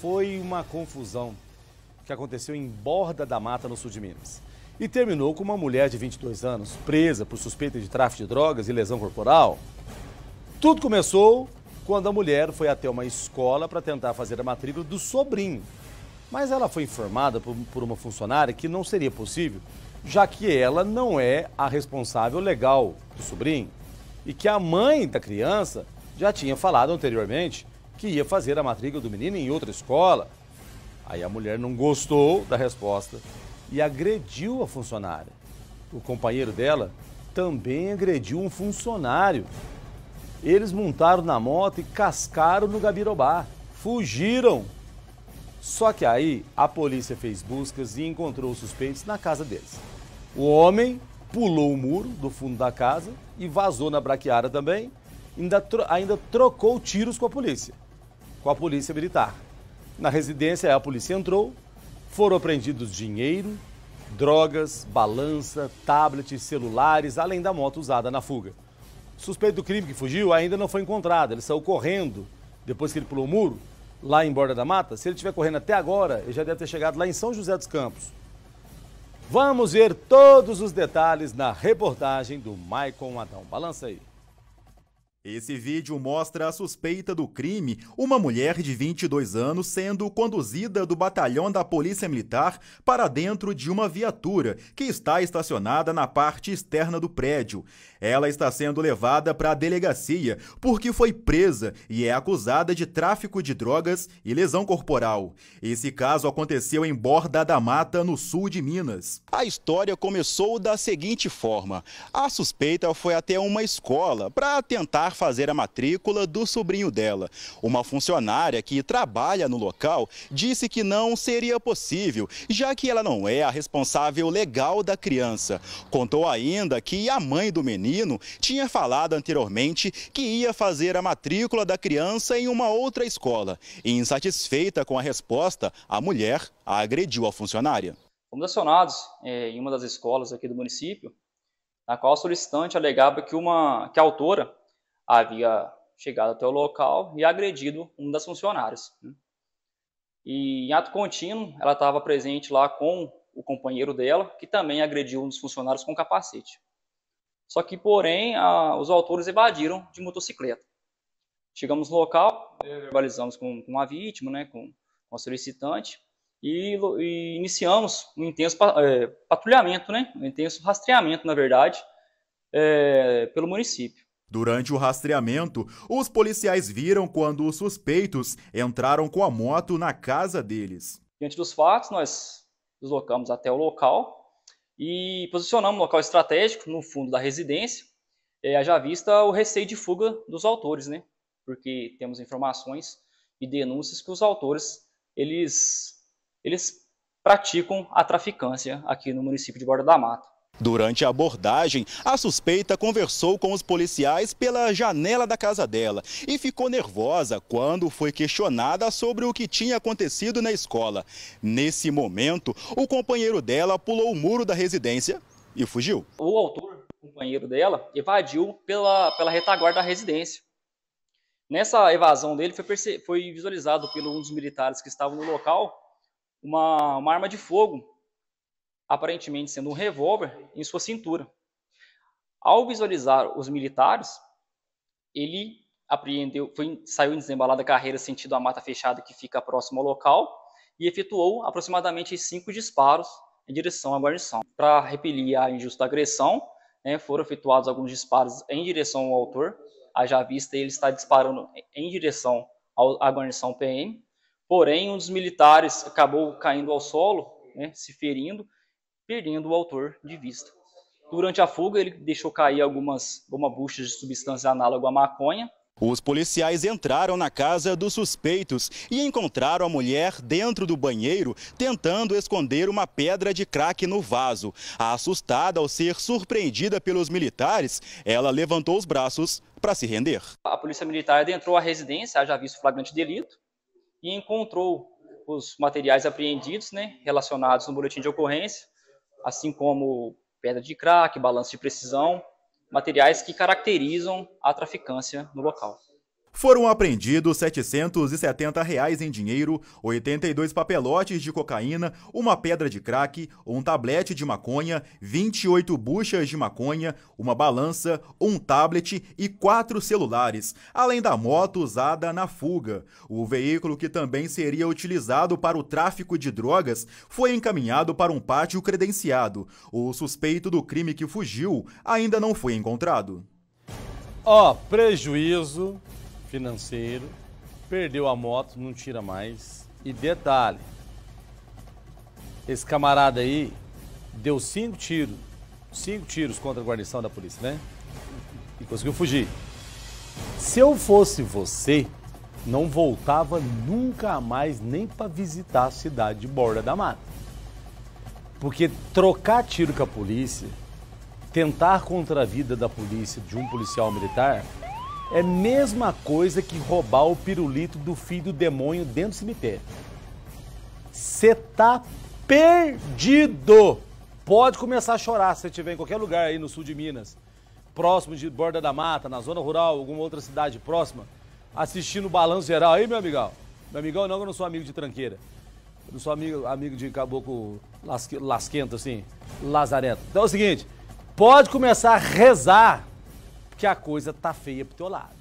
Foi uma confusão que aconteceu em Borda da Mata, no sul de Minas. E terminou com uma mulher de 22 anos presa por suspeita de tráfico de drogas e lesão corporal. Tudo começou quando a mulher foi até uma escola para tentar fazer a matrícula do sobrinho. Mas ela foi informada por, uma funcionária que não seria possível, já que ela não é a responsável legal do sobrinho e que a mãe da criança já tinha falado anteriormente que ia fazer a matrícula do menino em outra escola. Aí a mulher não gostou da resposta e agrediu a funcionária. O companheiro dela também agrediu um funcionário. Eles montaram na moto e cascaram no Gabirobá. Fugiram! Só que aí a polícia fez buscas e encontrou os suspeitos na casa deles. O homem pulou o muro do fundo da casa e vazou na braquiara também. Ainda, tro ainda trocou tiros com a polícia com a polícia militar. Na residência, a polícia entrou, foram apreendidos dinheiro, drogas, balança, tablets, celulares, além da moto usada na fuga. O suspeito do crime que fugiu ainda não foi encontrado, ele saiu correndo depois que ele pulou o muro, lá em Borda da Mata. Se ele estiver correndo até agora, ele já deve ter chegado lá em São José dos Campos. Vamos ver todos os detalhes na reportagem do Maicon Adão. Balança aí. Esse vídeo mostra a suspeita do crime, uma mulher de 22 anos sendo conduzida do batalhão da Polícia Militar para dentro de uma viatura que está estacionada na parte externa do prédio. Ela está sendo levada para a delegacia porque foi presa e é acusada de tráfico de drogas e lesão corporal. Esse caso aconteceu em Borda da Mata, no sul de Minas. A história começou da seguinte forma: a suspeita foi até uma escola para tentar tentar fazer a matrícula do sobrinho dela. Uma funcionária que trabalha no local disse que não seria possível, já que ela não é a responsável legal da criança. Contou ainda que a mãe do menino tinha falado anteriormente que ia fazer a matrícula da criança em uma outra escola. E insatisfeita com a resposta, a mulher agrediu a funcionária. Fomos acionados é, em uma das escolas aqui do município, na qual a solicitante alegava que, uma, que a autora havia chegado até o local e agredido um das funcionárias. Né? E em ato contínuo, ela estava presente lá com o companheiro dela, que também agrediu um dos funcionários com capacete. Só que, porém, a, os autores evadiram de motocicleta. Chegamos no local, né, verbalizamos com, com a vítima, né, com, com a solicitante, e, e iniciamos um intenso é, patrulhamento, né, um intenso rastreamento, na verdade, é, pelo município. Durante o rastreamento, os policiais viram quando os suspeitos entraram com a moto na casa deles. Diante dos fatos, nós deslocamos até o local e posicionamos um local estratégico no fundo da residência, é, já vista o receio de fuga dos autores, né? Porque temos informações e denúncias que os autores eles, eles praticam a traficância aqui no município de Borda da Mata. Durante a abordagem, a suspeita conversou com os policiais pela janela da casa dela e ficou nervosa quando foi questionada sobre o que tinha acontecido na escola. Nesse momento, o companheiro dela pulou o muro da residência e fugiu. O autor, companheiro dela, evadiu pela, pela retaguarda da residência. Nessa evasão dele, foi, foi visualizado por um dos militares que estavam no local uma, uma arma de fogo aparentemente sendo um revólver, em sua cintura. Ao visualizar os militares, ele apreendeu, foi, saiu em desembalada carreira sentido a mata fechada que fica próximo ao local e efetuou aproximadamente cinco disparos em direção à guarnição. Para repelir a injusta agressão, né, foram efetuados alguns disparos em direção ao autor, haja vista ele está disparando em direção ao, à guarnição PM, porém um dos militares acabou caindo ao solo, né, se ferindo, perdendo o autor de vista. Durante a fuga, ele deixou cair algumas buchas de substância análoga à maconha. Os policiais entraram na casa dos suspeitos e encontraram a mulher dentro do banheiro tentando esconder uma pedra de crack no vaso. Assustada ao ser surpreendida pelos militares, ela levantou os braços para se render. A polícia militar adentrou a residência, já visto flagrante delito, e encontrou os materiais apreendidos, né, relacionados no boletim de ocorrência, assim como pedra de crack, balanço de precisão, materiais que caracterizam a traficância no local. Foram apreendidos R$ 770 reais em dinheiro, 82 papelotes de cocaína, uma pedra de crack, um tablete de maconha, 28 buchas de maconha, uma balança, um tablet e quatro celulares, além da moto usada na fuga. O veículo, que também seria utilizado para o tráfico de drogas, foi encaminhado para um pátio credenciado. O suspeito do crime que fugiu ainda não foi encontrado. Ó, oh, prejuízo financeiro, perdeu a moto, não tira mais. E detalhe, esse camarada aí deu cinco tiros, cinco tiros contra a guarnição da polícia, né? E conseguiu fugir. Se eu fosse você, não voltava nunca mais nem para visitar a cidade de Borda da Mata. Porque trocar tiro com a polícia, tentar contra a vida da polícia de um policial militar, é mesma coisa que roubar o pirulito do filho do demônio dentro do cemitério. Você tá perdido. Pode começar a chorar se você estiver em qualquer lugar aí no sul de Minas, próximo de Borda da Mata, na zona rural, alguma outra cidade próxima, assistindo o Balanço Geral aí, meu amigão. Meu amigão não, eu não sou amigo de tranqueira. Eu não sou amigo, amigo de caboclo lasque, lasquento, assim, lazarento. Então é o seguinte, pode começar a rezar que a coisa tá feia pro teu lado.